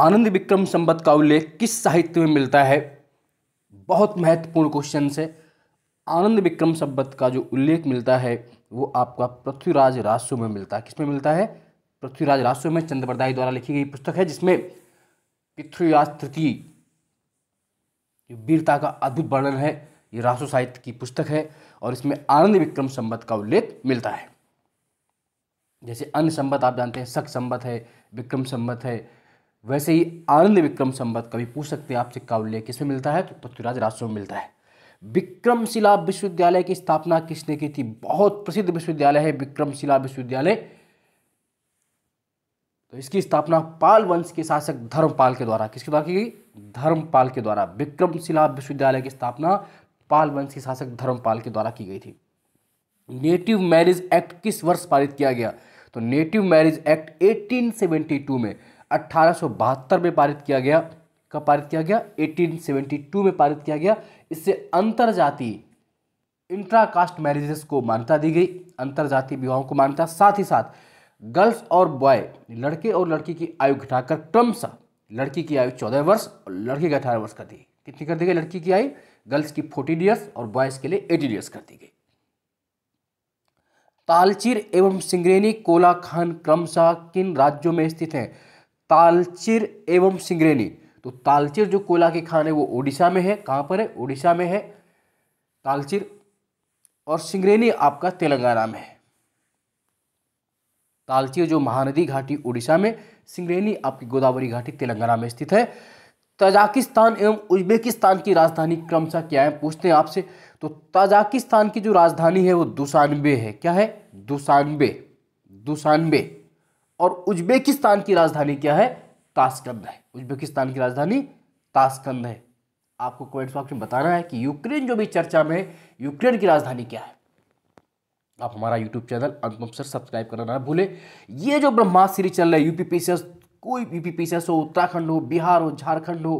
आनंद विक्रम संबत का उल्लेख किस साहित्य में मिलता है बहुत महत्वपूर्ण क्वेश्चन है आनंद विक्रम संबत का जो उल्लेख मिलता है वो आपका पृथ्वीराज राजस्व में मिलता है किसमें मिलता है पृथ्वीराज राजस्व में चंद्रप्रदाई द्वारा लिखी गई पुस्तक है जिसमें पृथ्वीराज तृतीय वीरता का अद्भुत वर्णन है ये रासो साहित्य की पुस्तक है और इसमें आनंद विक्रम संबत का उल्लेख मिलता है जैसे अन्य संबत आप जानते हैं सख संबत है विक्रम संबत है वैसे ही आनंद विक्रम संबत कभी पूछ सकते हैं आपसे का उल्लेख किसमें मिलता है तो पृथ्वीराज राष्ट्र में मिलता है विक्रमशिला विश्वविद्यालय की स्थापना किसने की थी बहुत प्रसिद्ध विश्वविद्यालय है विक्रमशिला विश्वविद्यालय तो इसकी स्थापना पाल वंश के शासक धर्मपाल के द्वारा किसके द्वारा की गई धर्मपाल के द्वारा विक्रमशिला विश्वविद्यालय की स्थापना पाल वंश के शासक धर्मपाल के द्वारा की गई थी नेटिव मैरिज एक्ट किस वर्ष पारित किया गया तो नेटिव मैरिज एक्ट 1872 में 1872 में पारित किया गया कब पारित किया गया 1872 में पारित किया गया इससे अंतरजातीय इंट्राकास्ट मैरिजेस को मान्यता दी गई अंतरजातीय विवाहों को मान्यता साथ ही साथ गर्ल्स और बॉय लड़के और लड़की की आयु घटाकर क्रमश लड़की की आयु चौदह वर्ष और लड़के का अठारह वर्ष कर दी कितनी कर दी गई लड़की की आयु गर्ल्स की फोर्टीन ईयर्स और बॉयज के लिए एटीन ईयर्स कर दी गई तालचीर एवं सिंगरेनी कोला खान क्रमशः किन राज्यों में स्थित हैं तालचिर एवं सिंगरेनी तो तालचिर जो कोयला की खान है वो ओडिशा में है कहाँ पर है ओडिशा में है तालचिर और सिंगरेनी आपका तेलंगाना में है तालचिर जो महानदी घाटी उड़ीसा में सिंगरेनी आपकी गोदावरी घाटी तेलंगाना में स्थित है तजाकिस्तान एवं उज्बेकिस्तान की राजधानी क्रमशः क्या है पूछते हैं आपसे तो ताजाकिस्तान की जो राजधानी है वो दुसानबे है क्या है दुसानबे दुसानबे और उज्बेकिस्तान की राजधानी क्या है ताशकंद है उज्बेकिस्तान की राजधानी ताशकंद है आपको कमेंट बॉक्स में बताना है कि यूक्रेन जो भी चर्चा में यूक्रेन की राजधानी क्या है आप हमारा YouTube channel Anupam sir subscribe करना ना भूलें ये जो ब्रह्मास्त्र सीरीज चल रहा है यूपी पीसीएस कोई यूपी पीसीएस हो उत्तराखंड हो बिहार हो झारखंड हो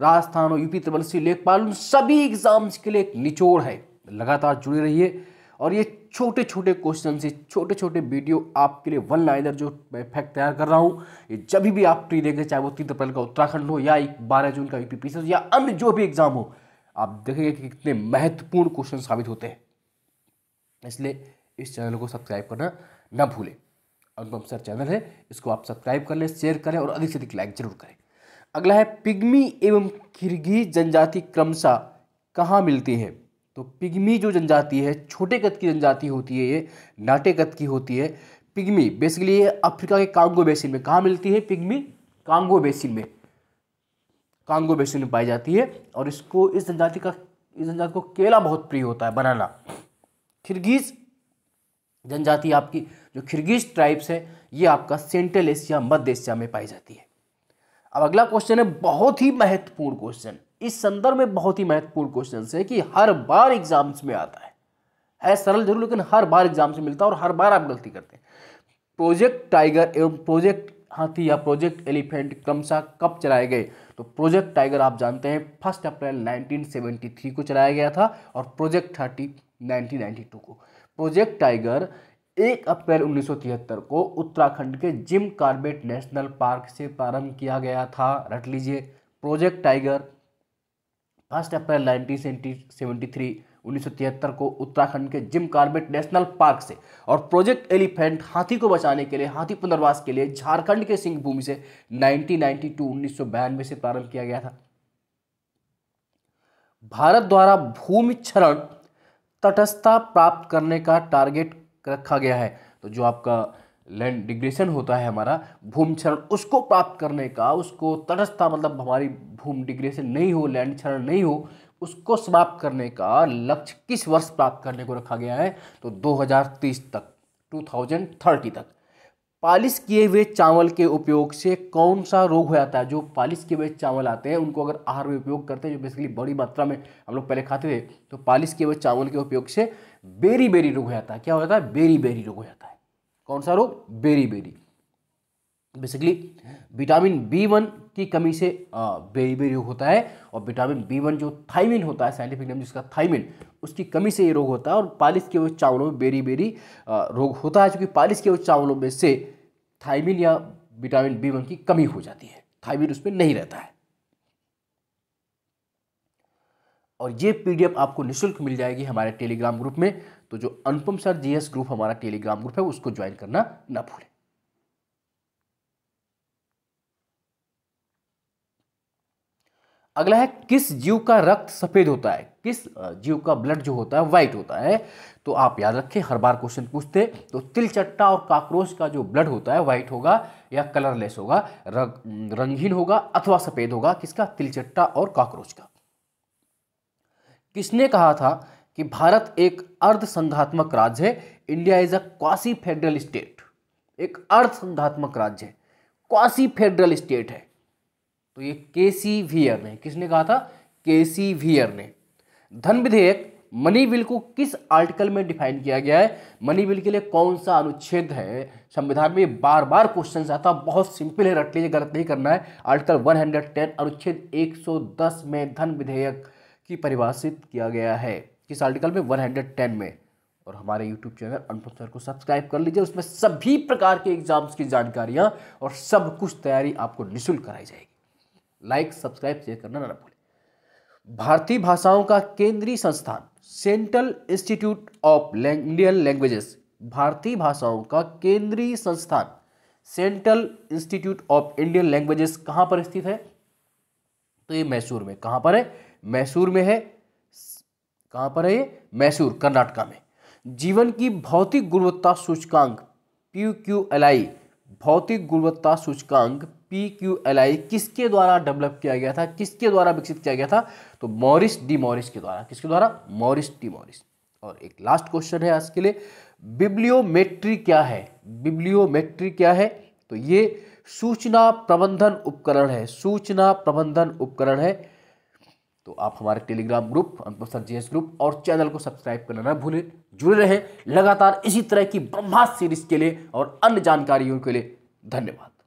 राजस्थान हो यूपी त्रिवंशी लेखपाल सभी एग्जाम्स के लिए एक निचोड़ है लगातार जुड़े रहिए और ये छोटे छोटे क्वेश्चन से छोटे छोटे वीडियो आपके लिए वन लाइनर जो मैं फैक्ट तैयार कर रहा हूँ ये जब भी आप प्री देखें चाहे वो तीन अप्रैल का उत्तराखंड हो या बारह जून का यूपी e पी या अन्य जो भी एग्जाम हो आप देखेंगे कि कितने महत्वपूर्ण क्वेश्चन साबित होते हैं इसलिए इस चैनल को सब्सक्राइब करना ना भूलें अनुपम सर चैनल है इसको आप सब्सक्राइब कर लें शेयर करें और अधिक से अधिक लाइक जरूर करें अगला है पिग्मी एवं खिरगी जनजाति क्रमशः कहाँ मिलती है तो पिग्मी जो जनजाति है छोटे कद की जनजाति होती है ये नाटे कद की होती है पिग्मी बेसिकली ये अफ्रीका के कांगो बेसिन में कहाँ मिलती है पिग्मी कांगो बेसिन में कांगो बेसिन में पाई जाती है और इसको इस जनजाति का इस जनजाति को केला बहुत प्रिय होता है बनाना खिरगीज जनजाति आपकी जो खिरगीज ट्राइब्स है ये आपका सेंट्रल एशिया मध्य एशिया में पाई जाती है अब अगला क्वेश्चन है बहुत ही महत्वपूर्ण क्वेश्चन इस संदर्भ में बहुत ही महत्वपूर्ण क्वेश्चन है कि हर बार एग्जाम्स में आता है है सरल जरूर लेकिन हर बार एग्जाम से मिलता है और हर बार आप गलती करते हैं प्रोजेक्ट टाइगर एवं प्रोजेक्ट हाथी या प्रोजेक्ट एलिफेंट क्रमशः कब चलाए गए तो प्रोजेक्ट टाइगर आप जानते हैं फर्स्ट अप्रैल 1973 को चलाया गया था और प्रोजेक्ट थर्टी 1992 को प्रोजेक्ट टाइगर एक अप्रैल 1973 को उत्तराखंड के जिम कार्बेट नेशनल पार्क से प्रारंभ किया गया था रट लीजिए project tiger first April nineteen 1973 को उत्तराखंड के जिम कार्बेट नेशनल पार्क से और प्रोजेक्ट एलिफेंट हाथी को बचाने के लिए हाथी पुनर्वास के लिए झारखंड के सिंह भूमि से 1992 1992 से प्रारंभ किया गया था भारत द्वारा भूमि क्षरण तटस्थता प्राप्त करने का टारगेट रखा गया है तो जो आपका लैंड डिग्रेशन होता है हमारा भूमि क्षरण उसको प्राप्त करने का उसको तटस्थता मतलब हमारी भूमि डिग्रेशन नहीं हो लैंड क्षरण नहीं हो उसको समाप्त करने का लक्ष्य किस वर्ष प्राप्त करने को रखा गया है तो 2030 तक 2030 तक पालिश किए हुए चावल के उपयोग से कौन सा रोग हो जाता है जो पालिश किए हुए चावल आते हैं उनको अगर आहार में उपयोग करते हैं जो बेसिकली बड़ी मात्रा में हम लोग पहले खाते थे तो पालिश किए हुए चावल के उपयोग से बेरी बेरी रोग हो जाता है क्या हो जाता है बेरी बेरी रोग हो जाता है कौन सा रोग beriberi basically vitamin B one की कमी से बेरी बेरी रोग होता है और विटामिन बी वन जो थाइमिन होता है साइंटिफिक नेम जिसका थाइमिन उसकी कमी से ये रोग होता है और पालिस के हुए चावलों में बेरी बेरी रोग होता है क्योंकि पालिस के हुए चावलों में से थाइमिन या विटामिन बी वन की कमी हो जाती है थाइमिन उसमें नहीं रहता है और ये पीडीएफ आपको निःशुल्क मिल जाएगी हमारे टेलीग्राम ग्रुप में तो जो अनुपम सर जीएस ग्रुप हमारा टेलीग्राम ग्रुप है उसको ज्वाइन करना ना भूलें अगला है किस जीव का रक्त सफेद होता है किस जीव का ब्लड जो होता है व्हाइट होता है तो आप याद रखें हर बार क्वेश्चन पूछते तो तिलचट्टा और काक्रोच का जो ब्लड होता है व्हाइट होगा या कलरलेस होगा रंगहीन रंगीन होगा अथवा सफेद होगा किसका तिलचट्टा और काक्रोच का किसने कहा था कि भारत एक अर्धसंघात्मक राज्य है India is a quasi federal state एक अर्धसंघात्मक राज्य है क्वासी फेडरल स्टेट है तो ये के सी वीयर ने किसने कहा था के सी वीयर ने धन विधेयक मनी बिल को किस आर्टिकल में डिफाइन किया गया है मनी बिल के लिए कौन सा अनुच्छेद है संविधान में बार बार क्वेश्चन आता बहुत सिंपल है रट लीजिए गलत नहीं करना है आर्टिकल 110 अनुच्छेद 110 में धन विधेयक की परिभाषित किया गया है इस आर्टिकल में 110 में और हमारे यूट्यूब चैनल अनुपम सर को सब्सक्राइब कर लीजिए उसमें सभी प्रकार के एग्जाम्स की जानकारियाँ और सब कुछ तैयारी आपको निःशुल्क कराई जाएगी लाइक सब्सक्राइब शेयर करना ना भूलें भारतीय भाषाओं का केंद्रीय संस्थान central institute of Indian languages भारतीय भाषाओं का केंद्रीय संस्थान central institute of Indian languages कहां पर स्थित है तो ये मैसूर में कहां पर है मैसूर में है कहाँ पर है मैसूर कर्नाटका में जीवन की भौतिक गुणवत्ता सूचकांक पी क्यू एल आई भौतिक गुणवत्ता सूचकांक पी क्यू एल आई किसके द्वारा डेवलप किया गया था किसके द्वारा विकसित किया गया था तो मॉरिस डी मॉरिस के द्वारा किसके द्वारा मॉरिस डी मॉरिस और एक लास्ट क्वेश्चन है आज के लिए बिब्लियोमेट्री क्या है बिब्लियोमेट्री क्या है तो ये सूचना प्रबंधन उपकरण है सूचना प्रबंधन उपकरण है तो आप हमारे Telegram group Anupam sir ji group और चैनल को सब्सक्राइब करना ना भूलें जुड़े रहें लगातार इसी तरह की ब्रह्मास्त सीरीज के लिए और अन्य जानकारियों के लिए धन्यवाद